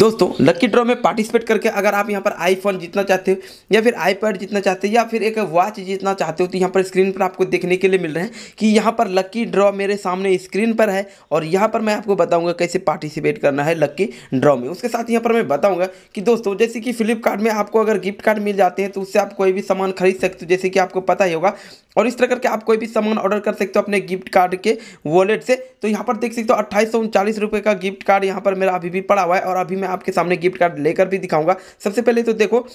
दोस्तों lucky draw में participate करके अगर आप यहाँ पर आईफोन जीतना चाहते हो या फिर आईपैड जीतना चाहते हो या फिर एक वॉच जीतना चाहते हो तो यहाँ पर स्क्रीन पर आपको देखने के लिए मिल रहे हैं कि यहाँ पर लकी ड्रॉ मेरे सामने स्क्रीन पर है और यहाँ पर मैं आपको बताऊँगा कैसे पार्टिसिपेट करना है लक्की ड्रॉ में उसके साथ यहाँ पर मैं बताऊँगा कि दोस्तों जैसे कि फ्लिपकार्ट में आपको अगर गिफ्ट कार्ड मिल जाते हैं तो उससे आप कोई भी सामान खरीद सकते हो जैसे कि आपको पता ही होगा और इस तरह करके आप कोई भी सामान ऑर्डर कर सकते हो अपने गिफ्ट कार्ड के वॉलेट से तो यहाँ पर देख सकते हो अट्ठाईस रुपए का गिफ्ट कार्ड यहाँ पर मेरा अभी भी पड़ा हुआ है और अभी मैं आपके सामने गिफ्ट कार्ड लेकर भी दिखाऊंगा सबसे पहले तो देखो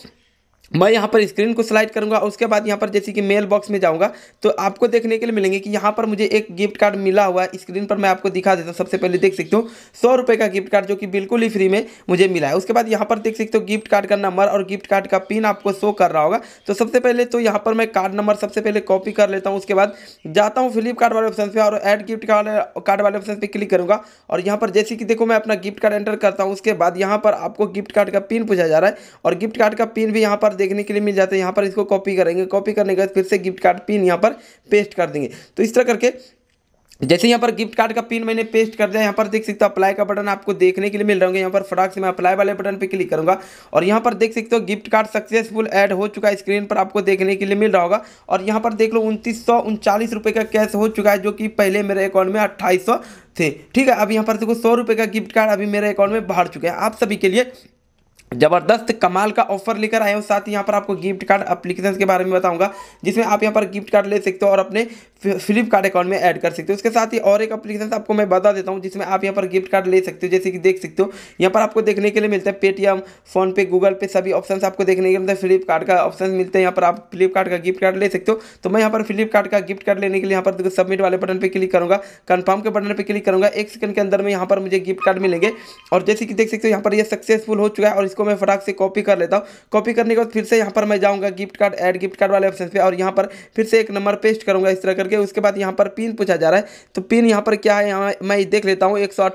मैं यहाँ पर स्क्रीन को स्लाइड करूँगा उसके बाद यहाँ पर जैसे कि मेल बॉक्स में जाऊँगा तो आपको देखने के लिए मिलेंगे कि यहाँ पर मुझे एक गिफ्ट कार्ड मिला हुआ है स्क्रीन पर मैं आपको दिखा देता हूँ सबसे पहले देख सकते हूँ सौ रुपये का गिफ्ट कार्ड जो कि बिल्कुल ही फ्री में मुझे मिला है उसके बाद यहाँ पर देख सकते हो गिफ्ट कार्ड का नंबर और गिफ्ट कार्ड का पिन आपको शो कर रहा होगा तो सबसे पहले तो यहाँ पर मैं कार्ड नंबर सबसे पहले कॉपी कर लेता हूँ उसके बाद जाता हूँ फ्लिपकार्ट वाले ऑप्शन पर और एड गिफ्ट कार्ड कार्ड वाले ऑप्शन पर क्लिक करूँगा और यहाँ पर जैसे कि देखो मैं अपना गिफ्ट कार्ड एंटर करता हूँ उसके बाद यहाँ पर आपको गिफ्ट कार्ड का पिन पूछा जा रहा है और गिफ्ट कार्ड का पिन भी यहाँ पर देखने के लिए मिल जाता है यहाँ पर इसको कॉपी करेंगे कॉपी करने के बाद फिर से गिफ्ट कार्ड पिन यहाँ पर पेस्ट कर देंगे तो इस तरह करके जैसे यहाँ पर गिफ्ट कार्ड का पिन मैंने पेस्ट कर दिया यहाँ पर देख सकते हो अप्लाई का बटन आपको देखने के लिए मिल रहा होगा यहाँ पर फटाक से मैं अप्लाई वाले बटन पे क्लिक करूँगा और यहाँ पर देख सकते हो गिफ्ट कार्ड सक्सेसफुल ऐड हो चुका है स्क्रीन पर आपको देखने के लिए मिल रहा होगा और यहाँ पर देख लो उनतीस रुपये का कैश हो चुका है जो कि पहले मेरे अकाउंट में अट्ठाईस थे ठीक है अब यहाँ पर देखो सौ का गिफ्ट कार्ड अभी मेरे अकाउंट में बाहर चुके हैं आप सभी के लिए जबरदस्त कमाल का ऑफर लेकर आए हो साथ ही यहाँ पर आपको गिफ्ट कार्ड अप्लीकेशन के बारे में बताऊंगा जिसमें आप यहाँ पर गिफ्ट कार्ड ले सकते हो और अपने फ्लिपकार्ट अकाउंट में ऐड कर सकते हो उसके साथ ही और एक अपलीकेशन आपको मैं बता देता हूँ जिसमें आप यहाँ पर गिफ्ट कार्ड ले सकते हो जैसे कि देख सकते हो यहाँ पर आपको देखने के लिए मिलता है पेटीएम फोनपे गूगल पे सभी ऑप्शन आपको देखने के मिलता है फ्लिपकार्ट का ऑप्शन मिलता है यहाँ पर आप फ्लिपकार्ट का गिफ्ट कार्ड ले सकते हो तो मैं यहाँ पर फ्लिपकार्ट का गिफ्ट कार्ड लेने के लिए यहाँ पर सबमिट वाले बटन पर क्लिक करूँगा कन्फर्म के बटन पर क्लिक करूँगा एक सेकंड के अंदर में यहाँ पर मुझे गिफ्ट कार्ड मिलेंगे और जैसे कि देख सकते हो यहाँ पर यह सक्सेसफुल हो चुका है और इसको मैं फटाक से कॉपी कर लेता हूँ कॉपी करने के बाद फिर से यहाँ पर मैं जाऊँगा gift card add gift card वाले ऑप्शन पर और यहाँ पर फिर से एक नंबर पेस्ट करूँगा इस तरह करके करके उसके बाद यहाँ पर पिन पूछा जा रहा है तो पिन यहाँ पर क्या है यहाँ मैं देख लेता हूँ एक सौ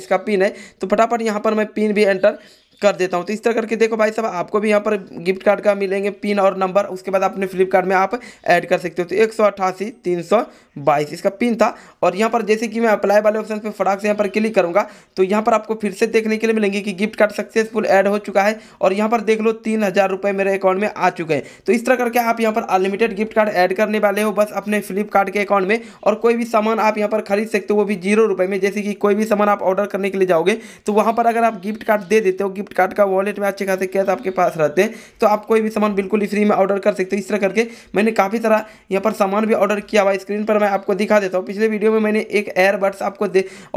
इसका पिन है तो फटाफट यहाँ पर मैं पिन भी एंटर कर देता हूँ तो इस तरह करके देखो भाई साहब आपको भी यहाँ पर गिफ्ट कार्ड का मिलेंगे पिन और नंबर उसके बाद अपने फ्लिपकार्ट में आप ऐड कर सकते हो तो एक सौ अट्ठासी तीन सौ बाईस इसका पिन था और यहाँ पर जैसे कि मैं अप्लाई वाले ऑप्शन पर फटाक से यहाँ पर क्लिक करूँगा तो यहाँ पर आपको फिर से देखने के लिए मिलेंगे कि गिफ्ट कार्ड सक्सेसफुल ऐड हो चुका है और यहाँ पर देख लो तीन हज़ार रुपये मेरे अकाउंट में आ चुके हैं तो इस तरह करके आप यहाँ पर अनलिमिटेड गिफ्ट कार्ड ऐड करने वाले हो बस अपने फ्लिपकार्ट के अकाउंट में और कोई भी सामान आप यहाँ पर खरीद सकते हो वो भी जीरो रुपये में जैसे कि कोई भी सामान आप ऑर्डर करने के लिए जाओगे तो वहाँ पर अगर आप गिफ्ट कार्ड दे देते हो गिफ्ट फ्लिपकार्ट का वॉलेट में अच्छे खासे कैश आपके पास रहते हैं तो आप कोई भी सामान बिल्कुल फ्री में ऑर्डर कर सकते हो इस तरह करके मैंने काफ़ी सारा यहाँ पर सामान भी ऑर्डर किया हुआ स्क्रीन पर मैं आपको दिखा देता हूँ पिछले वीडियो में मैंने एक एयरबड्स आपको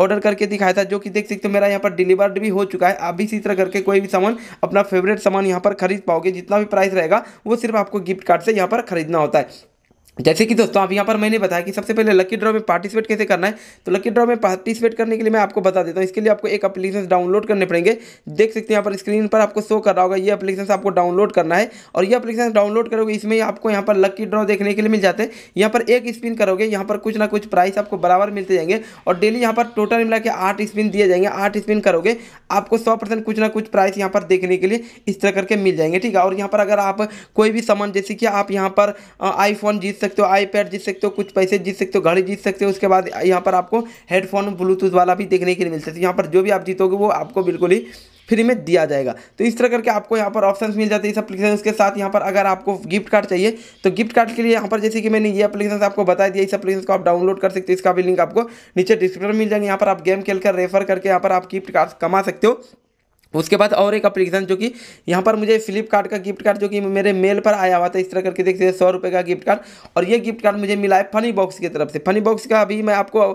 ऑर्डर करके दिखाया था जो कि देख सकते हो मेरा यहाँ पर डिलीवर्ड भी हो चुका है आप भी इसी तरह करके कोई भी सामान अपना फेवरेट सामान यहाँ पर खरीद पाओगे जितना भी प्राइस रहेगा वो सिर्फ आपको गिफ्ट कार्ड से यहाँ पर खरीदना होता है जैसे कि दोस्तों आप यहाँ पर मैंने बताया कि सबसे पहले लकी ड्रॉ में पार्टिसिपेट कैसे करना है तो लकी ड्रॉ में पार्टिसिपेट करने के लिए मैं आपको बता देता हूँ इसके लिए आपको एक अपलीकेशन डाउनलोड करने पड़ेंगे देख सकते हैं यहाँ पर स्क्रीन पर आपको शो कर रहा होगा ये अपलीकेशन आपको डाउनलोड करना है और ये अपलीकेशन डाउनलोड करोगे इसमें आपको यहाँ पर लकी ड्रॉ देखने के लिए मिल जाते हैं यहाँ पर एक स्पिन करोगे यहाँ पर कुछ ना कुछ प्राइस आपको बराबर मिलते जाएंगे और डेली यहाँ पर टोटल मिला के आठ स्पिन दिए जाएंगे आठ स्पिन करोगे आपको सौ कुछ ना कुछ प्राइस यहाँ पर देखने के लिए इस तरह करके मिल जाएंगे ठीक है और यहाँ पर अगर आप कोई भी सामान जैसे कि आप यहाँ पर आईफोन जिस सकते हो आई पैड जीत सकते हो कुछ पैसे जीत सकते हो घड़ी जीत सकते हो उसके बाद यहाँ पर आपको हेडफोन ब्लूटूथ वाला भी देखने के लिए मिल सकता है यहाँ पर जो भी आप जीतोगे वो आपको बिल्कुल ही फ्री में दिया जाएगा तो इस तरह करके आपको यहाँ पर ऑप्शन मिल जाते हैं इस अपलीकेशन के साथ यहाँ पर अगर आपको गिफ्ट कार्ड चाहिए तो गिफ्ट कार्ड के लिए यहाँ पर जैसे कि मैंने ये अपलीकेशन आपको बता दिया इस अपलीकेशन को आप डाउनलोड कर सकते हो इसका भी लिंक आपको नीचे डिस्क्रिप्शन मिल जाएंगे यहाँ पर आप गेम खेल कर रेफर करके यहाँ पर आप गिफ्ट कार्ड कमा सकते हो उसके बाद और एक अप्लीकेशन जो कि यहाँ पर मुझे फ्लिपकार्ट का गिफ्ट कार्ड जो कि मेरे मेल पर आया हुआ था इस तरह करके देखिए सौ रुपये का गिफ्ट कार्ड और ये गिफ्ट कार्ड मुझे मिला है फनी बॉक्स की तरफ से फनी बॉक्स का अभी मैं आपको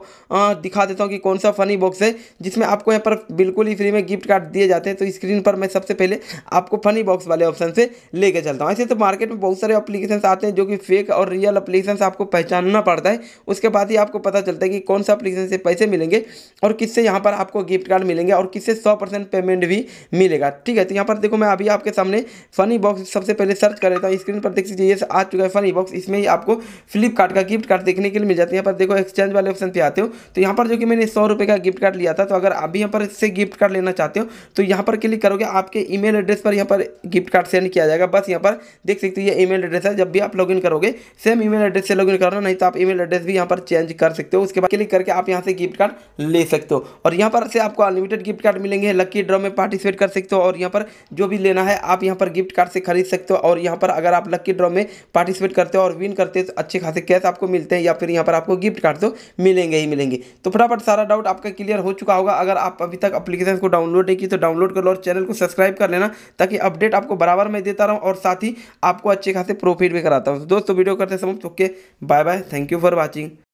दिखा देता हूँ कि कौन सा फनी बॉक्स है जिसमें आपको यहाँ पर बिल्कुल ही फ्री में गिफ्ट कार्ड दिए जाते हैं तो स्क्रीन पर मैं सबसे पहले आपको फनी बॉक्स वाले ऑप्शन से लेकर चलता हूँ ऐसे तो मार्केट में बहुत सारे अप्लीकेशन आते हैं जो कि फेक और रियल अप्लीकेशन आपको पहचानना पड़ता है उसके बाद ही आपको पता चलता है कि कौन सा अप्लीकेशन से पैसे मिलेंगे और किससे यहाँ पर आपको गिफ्ट कार्ड मिलेंगे और किससे सौ पेमेंट भी मिलेगा ठीक है तो यहाँ पर देखो मैं अभी आपके सामने फनी बॉक्स सबसे पहले सर्च कर लेता हूँ स्क्रीन पर देख सीजिए आ चुका है फनी बॉक्स इसमें ही आपको फ्लिपकार्ट का गिफ्ट कार्ड देखने के लिए मिल जाता है यहाँ पर देखो एक्सचेंज वाले ऑप्शन पर आते हो तो यहाँ पर जो कि मैंने सौ का गिफ्ट कार्ड लिया था तो अगर अभी यहाँ पर इससे गिफ्ट कार्ड लेना चाहते हो तो यहाँ पर क्लिक करोगे आपके ई एड्रेस पर यहाँ पर गिफ्ट कार्ड सेंड किया जाएगा बस यहाँ पर देख सकते हो ये ईमेल एड्रेस है जब भी आप लॉग करोगे सेम ई एड्रेस से लॉग करना नहीं तो आप ई एड्रेस भी यहाँ पर चेंज कर सकते हो उसके बाद क्लिक करके आप यहाँ से गिफ्ट कार्ड ले सकते हो और यहाँ पर से आपको अनलिमिटेड गिफ्ट कार्ड मिलेंगे लकी ड्रॉ में पार्टी पार्टिसिपेट कर सकते हो और यहाँ पर जो भी लेना है आप यहाँ पर गिफ्ट कार्ड से खरीद सकते हो और यहाँ पर अगर आप लक्की ड्रॉ में पार्टिसिपेट करते हो और विन करते हो तो अच्छे खासे कैश आपको मिलते हैं या फिर यहाँ पर आपको गिफ्ट कार्ड तो मिलेंगे ही मिलेंगे तो फटाफट सारा डाउट आपका क्लियर हो चुका होगा अगर आप अभी तक अपलीकेशन को डाउनलोड नहीं की तो डाउनलोड कर लो और चैनल को सब्सक्राइब कर लेना ताकि अपडेट आपको बराबर मैं देता रहूँ और साथ ही आपको अच्छे खासे प्रॉफिट भी कराता हूँ तो दोस्तों वीडियो करते समय okay bye bye thank you for watching